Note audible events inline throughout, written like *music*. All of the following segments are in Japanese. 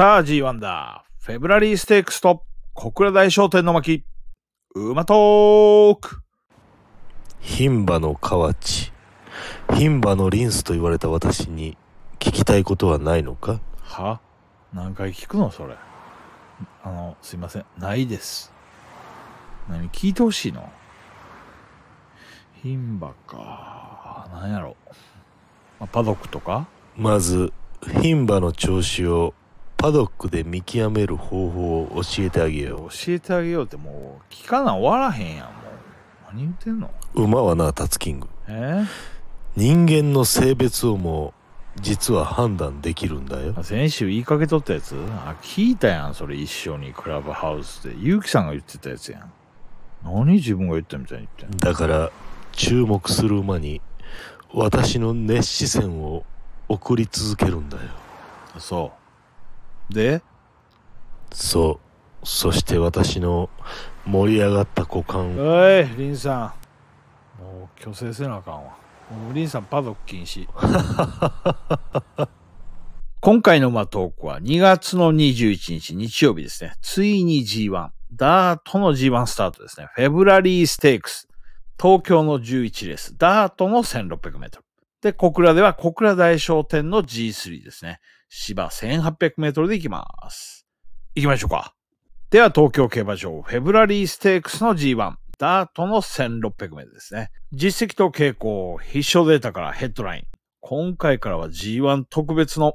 さあ G1 だ。フェブラリーステークスと小倉大商店の巻。うまトーク牝馬の河内。牝馬のリンスと言われた私に聞きたいことはないのかは何回聞くのそれ。あの、すいません。ないです。何聞いてほしいの牝馬か。何やろ。まあ、パドックとかまず、牝馬の調子をパドックで見極める方法を教えてあげよう教えてあげようってもう聞かな終わらへんやんもう何言ってんの馬はなタツキングえ人間の性別をも実は判断できるんだよ先週言いかけとったやつあ聞いたやんそれ一緒にクラブハウスでうきさんが言ってたやつやん何自分が言ったみたいに言ってだから注目する馬に私の熱視線を送り続けるんだよそうでそう。そして私の盛り上がった股間。おい、リンさん。もう、虚勢せなあかんわ。リンさん、パドック禁止。*laughs* 今回のまトークは2月の21日日曜日ですね。ついに G1、ダートの G1 スタートですね。フェブラリーステークス。東京の11レース、ダートの1600メートル。で、小倉では小倉大商店の G3 ですね。芝1800メートルで行きます。行きましょうか。では東京競馬場フェブラリーステークスの G1 ダートの1600名ですね。実績と傾向、必勝データからヘッドライン。今回からは G1 特別の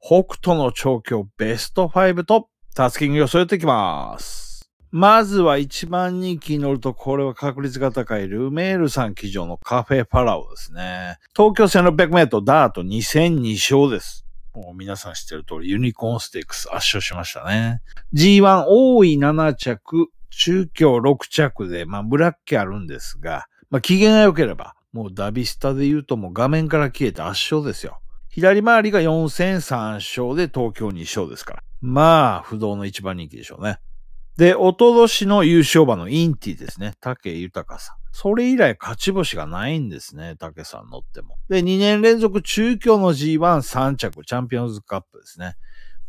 北斗の調教ベスト5とタスキング予想やっていきます。まずは1番人気に乗ると、これは確率が高いルメールさん騎乗のカフェファラオですね。東京1600メートルダート2002勝です。もう皆さん知ってる通り、ユニコーンステークス圧勝しましたね。G1 多い7着、中京6着で、まあ、ブラックあるんですが、まあ、機嫌が良ければ、もうダビスタで言うともう画面から消えて圧勝ですよ。左回りが4戦3勝で東京2勝ですから。まあ、不動の一番人気でしょうね。で、おととしの優勝馬のインティですね。竹豊さん。それ以来勝ち星がないんですね、竹さん乗っても。で、2年連続中京の G13 着、チャンピオンズカップですね。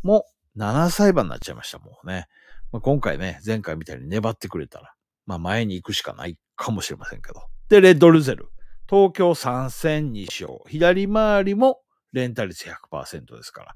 もう、7歳馬になっちゃいました、もうね。まあ、今回ね、前回みたいに粘ってくれたら、まあ前に行くしかないかもしれませんけど。で、レッドルゼル。東京3戦2勝。左回りもレンタ率100%ですから。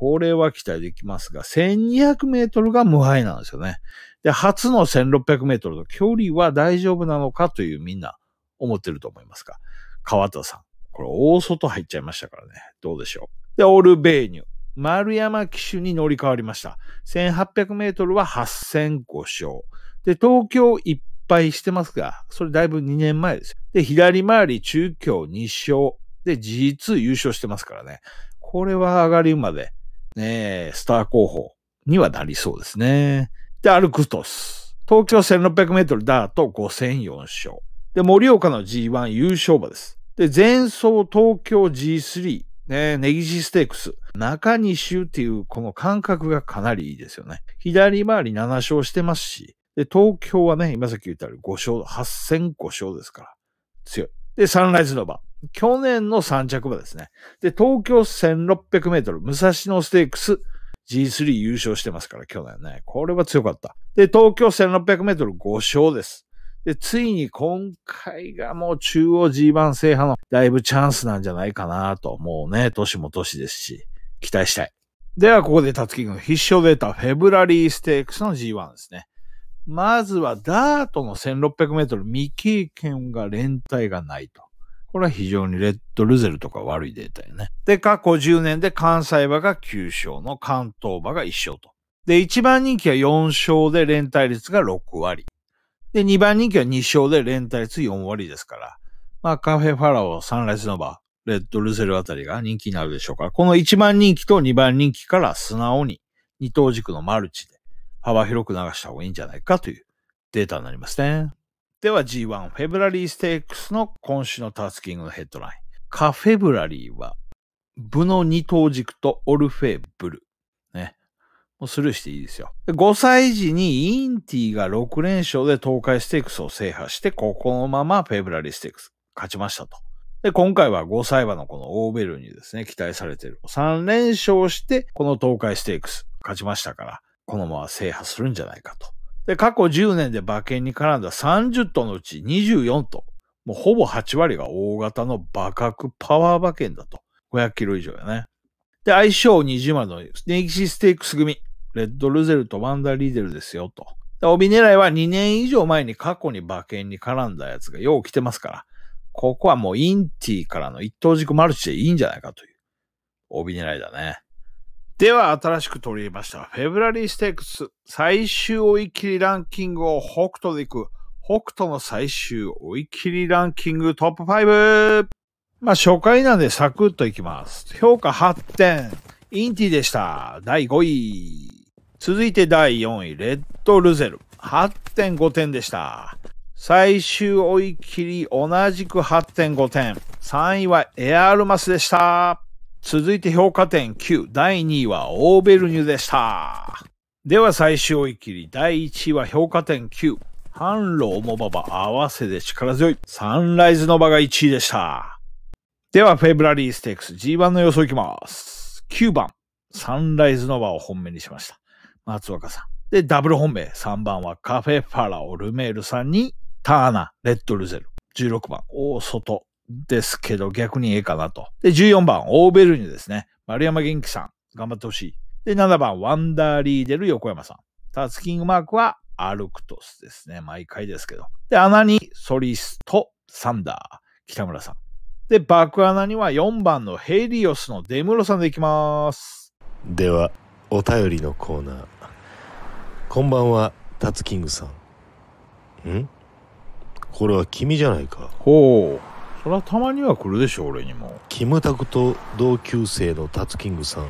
これは期待できますが、1200メートルが無敗なんですよね。で、初の1600メートルの距離は大丈夫なのかというみんな思ってると思いますが、川田さん、これ大外入っちゃいましたからね。どうでしょう。で、オルベーニュ。丸山騎手に乗り換わりました。1800メートルは8 0 5勝。で、東京いっぱいしてますが、それだいぶ2年前ですよ。で、左回り中京2勝。で、G2 優勝してますからね。これは上がり馬で、ね、スター候補にはなりそうですね。で、アルクトス。東京1600メートルダート5戦4勝。で、盛岡の G1 優勝馬です。で、前走東京 G3、ね、ネギシステークス。中西っていうこの感覚がかなりいいですよね。左回り7勝してますし、で、東京はね、今さっき言ったように5勝、8戦5勝ですから。強い。で、サンライズの場。去年の3着馬ですね。で、東京1600メートル、武蔵野ステークス G3 優勝してますから、去年ね。これは強かった。で、東京1600メートル5勝です。で、ついに今回がもう中央 G1 制覇のだいぶチャンスなんじゃないかなと。もうね、年も年ですし、期待したい。では、ここでタツキ君必勝データ、フェブラリーステークスの G1 ですね。まずはダートの1600メートル未経験が連帯がないと。これは非常にレッドルゼルとか悪いデータよね。で、過去10年で関西馬が9勝の関東馬が1勝と。で、1番人気は4勝で連帯率が6割。で、2番人気は2勝で連帯率4割ですから。まあ、カフェファラオ、サンライズノバ、レッドルゼルあたりが人気になるでしょうから、この1番人気と2番人気から素直に二等軸のマルチで幅広く流した方がいいんじゃないかというデータになりますね。では G1 フェブラリーステークスの今週のタスキングのヘッドライン。カフェブラリーは、部の二等軸とオルフェブル。ね。もうスルーしていいですよ。5歳時にインティが6連勝で東海ステークスを制覇して、ここのままフェブラリーステークス勝ちましたと。で、今回は5歳馬のこのオーベルにですね、期待されてる。3連勝して、この東海ステークス勝ちましたから、このまま制覇するんじゃないかと。で、過去10年で馬券に絡んだ30頭のうち24頭、もうほぼ8割が大型の馬格パワー馬券だと。500キロ以上やね。で、相性20万のネイキシステークス組、レッドルゼルとワンダーリーデルですよと。で、帯狙いは2年以上前に過去に馬券に絡んだやつがよう来てますから、ここはもうインティからの一等軸マルチでいいんじゃないかという。帯狙いだね。では、新しく取り入れました。フェブラリーステークス最終追い切りランキングを北斗でいく。北斗の最終追い切りランキングトップ 5! まあ、初回なんでサクッといきます。評価8点。インティでした。第5位。続いて第4位、レッドルゼル。8.5点でした。最終追い切り同じく8.5点。3位はエアールマスでした。続いて評価点9、第2位はオーベルニュでした。では最終追い切り、第1位は評価点9、反オもばば合わせで力強い、サンライズの場が1位でした。では、フェブラリーステークス G1 の予想いきます。9番、サンライズの場を本命にしました。松岡さん。で、ダブル本命、3番はカフェ・ファラオ・ルメールさんに、ターナ、レッド・ルゼル。16番、大外、ですけど、逆にええかなと。で、14番、オーベルニュですね。丸山元気さん、頑張ってほしい。で、7番、ワンダーリーデル横山さん。タツキングマークは、アルクトスですね。毎回ですけど。で、穴に、ソリスト、サンダー、北村さん。で、バック穴には4番のヘリオスのデムロさんでいきます。では、お便りのコーナー。こんばんは、タツキングさん。んこれは君じゃないか。ほう。それはたまには来るでしょ俺にもキムタクと同級生のタツキングさん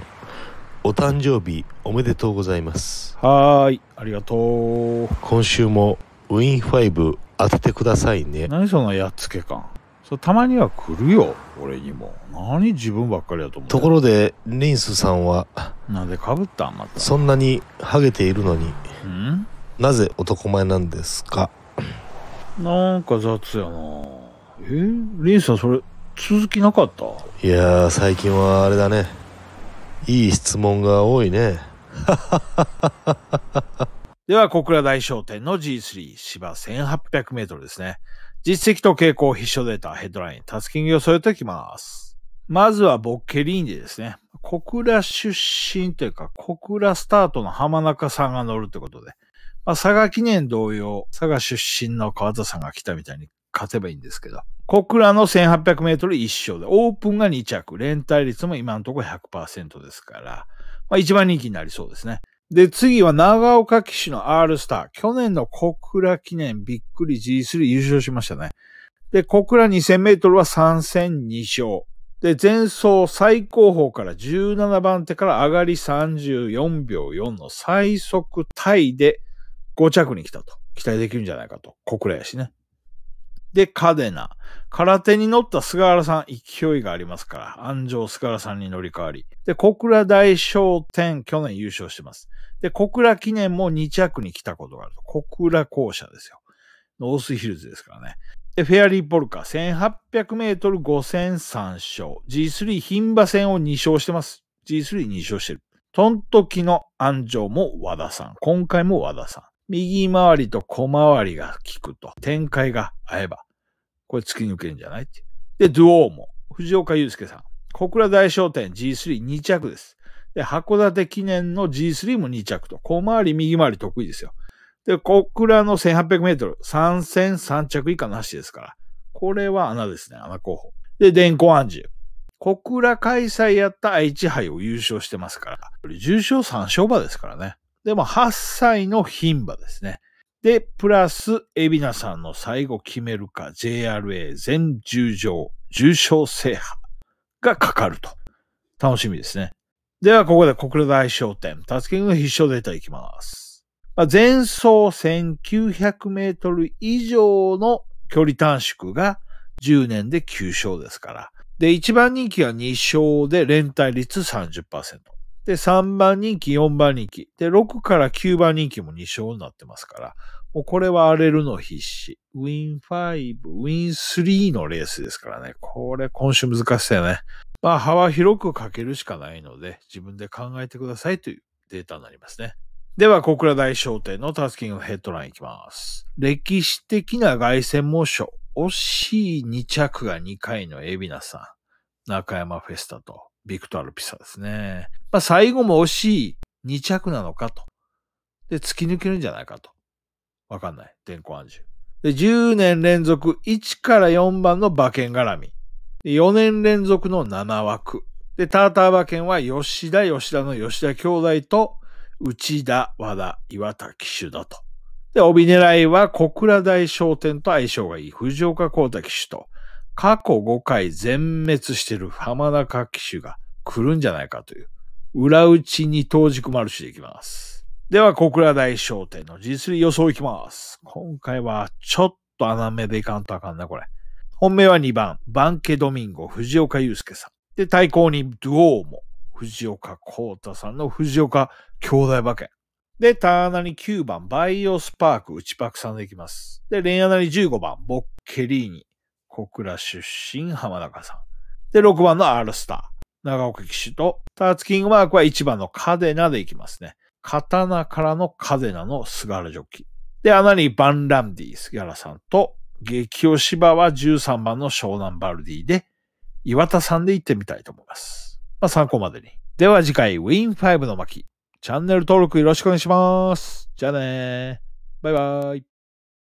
お誕生日おめでとうございますはーいありがとう今週もウィン5当ててくださいね何そのやっつけ感そたまには来るよ俺にも何自分ばっかりやと思うところでリンスさんはなんでかぶったんまたそんなにハゲているのにんなぜ男前なんですかなんか雑やなえー、リンさんそれ続きなかったいやー最近はあれだねいい質問が多いね *laughs* では小倉大商店の G3 芝 1800m ですね実績と傾向必勝データヘッドラインタスキングを添えておきますまずはボッケリーニですね小倉出身というか小倉スタートの浜中さんが乗るってことでまあ、佐賀記念同様、佐賀出身の川田さんが来たみたいに、勝てばいいんですけど。小倉の1800メートル1勝で、オープンが2着、連帯率も今のところ100%ですから、まあ一番人気になりそうですね。で、次は長岡騎手の R スター。去年の小倉記念びっくり G3 優勝しましたね。で、小倉2000メートルは3戦2勝。で、前走最高峰から17番手から上がり34秒4の最速タイで5着に来たと。期待できるんじゃないかと。小倉やしね。で、カデナ。空手に乗った菅原さん、勢いがありますから、安城菅原さんに乗り換わり。で、小倉大商店、去年優勝してます。で、小倉記念も2着に来たことがあると。小倉校舎ですよ。ノースヒルズですからね。で、フェアリーポルカ、1800メートル5戦3勝。G3 牝馬戦を2勝してます。G32 勝してる。トントキの安城も和田さん。今回も和田さん。右回りと小回りが効くと、展開が合えば、これ突き抜けるんじゃないってで、ドゥオーも、藤岡祐介さん、小倉大商店 G32 着です。で、函館記念の G3 も2着と、小回り、右回り得意ですよ。で、小倉の1800メートル、3戦3着以下なしですから。これは穴ですね、穴候補。で、電光暗示。小倉開催やった愛知杯を優勝してますから。重賞3勝馬ですからね。で、も、8歳の牝馬ですね。で、プラス、海老名さんの最後決めるか、JRA 全10条、重賞制覇がかかると。楽しみですね。では、ここで国大商店、タスキングの必勝データいきます。まあ、前走1900メートル以上の距離短縮が10年で9勝ですから。で、一番人気が2勝で連帯率30%。で、3番人気、4番人気。で、6から9番人気も2勝になってますから、もうこれは荒れるの必死。ウィン5、ウィン3のレースですからね。これ今週難しそだよね。まあ幅広くかけるしかないので、自分で考えてくださいというデータになりますね。では、小倉大商店のタスキングヘッドラインいきます。歴史的な凱旋猛暑。惜しい2着が2回のエビナさん。中山フェスタと。ビクトアル・ピサですね。まあ、最後も惜しい2着なのかと。で、突き抜けるんじゃないかと。わかんない。電光暗示。で、10年連続1から4番の馬券絡み。で、4年連続の7枠。で、ターター馬券は吉田、吉田の吉田兄弟と、内田、和田、岩田、騎手だと。で、帯狙いは小倉大商店と相性がいい藤岡光太騎手と、過去5回全滅してる浜中騎手が来るんじゃないかという、裏打ちに当軸マルチでいきます。では、小倉大商店の実利予想いきます。今回はちょっと穴目でいかんとあかんな、これ。本命は2番、バンケドミンゴ、藤岡祐介さん。で、対抗にドゥオーモ、藤岡幸太さんの藤岡兄弟馬券。で、ターナに9番、バイオスパーク、内パクさんでいきます。で、レンアナに15番、ボッケリーニ、小倉出身浜中さん。で、6番のアールスター。長岡騎手と、ターツキングマークは1番のカデナでいきますね。刀からのカデナの菅原ジョッキで、穴にバンランディ、杉原さんと、激推し場は13番の湘南バルディで、岩田さんで行ってみたいと思います。まあ、参考までに。では次回、ウィン5の巻。チャンネル登録よろしくお願いします。じゃあねー。バイバイ。